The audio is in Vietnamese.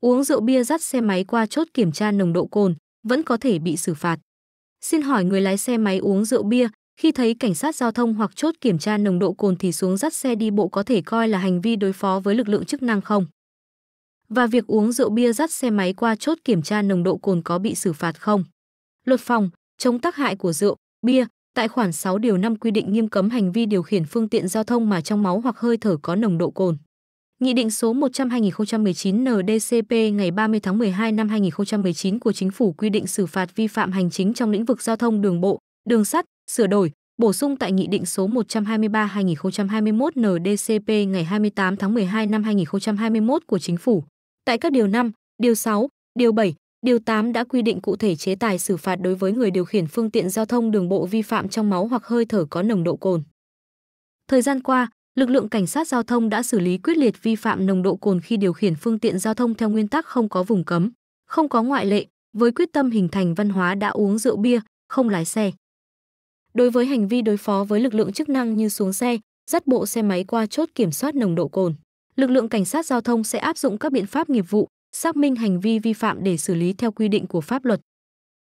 Uống rượu bia dắt xe máy qua chốt kiểm tra nồng độ cồn vẫn có thể bị xử phạt. Xin hỏi người lái xe máy uống rượu bia khi thấy cảnh sát giao thông hoặc chốt kiểm tra nồng độ cồn thì xuống dắt xe đi bộ có thể coi là hành vi đối phó với lực lượng chức năng không? Và việc uống rượu bia dắt xe máy qua chốt kiểm tra nồng độ cồn có bị xử phạt không? Luật phòng chống tác hại của rượu, bia tại khoản 6 điều 5 quy định nghiêm cấm hành vi điều khiển phương tiện giao thông mà trong máu hoặc hơi thở có nồng độ cồn. Nghị định số 100/2019/NDCP ngày 30 tháng 12 năm 2019 của Chính phủ quy định xử phạt vi phạm hành chính trong lĩnh vực giao thông đường bộ, đường sắt, sửa đổi, bổ sung tại Nghị định số 123/2021/NDCP ngày 28 tháng 12 năm 2021 của Chính phủ. Tại các điều 5, điều 6, điều 7, điều 8 đã quy định cụ thể chế tài xử phạt đối với người điều khiển phương tiện giao thông đường bộ vi phạm trong máu hoặc hơi thở có nồng độ cồn. Thời gian qua, lực lượng cảnh sát giao thông đã xử lý quyết liệt vi phạm nồng độ cồn khi điều khiển phương tiện giao thông theo nguyên tắc không có vùng cấm, không có ngoại lệ, với quyết tâm hình thành văn hóa đã uống rượu bia, không lái xe. Đối với hành vi đối phó với lực lượng chức năng như xuống xe, dắt bộ xe máy qua chốt kiểm soát nồng độ cồn, lực lượng cảnh sát giao thông sẽ áp dụng các biện pháp nghiệp vụ, xác minh hành vi vi phạm để xử lý theo quy định của pháp luật.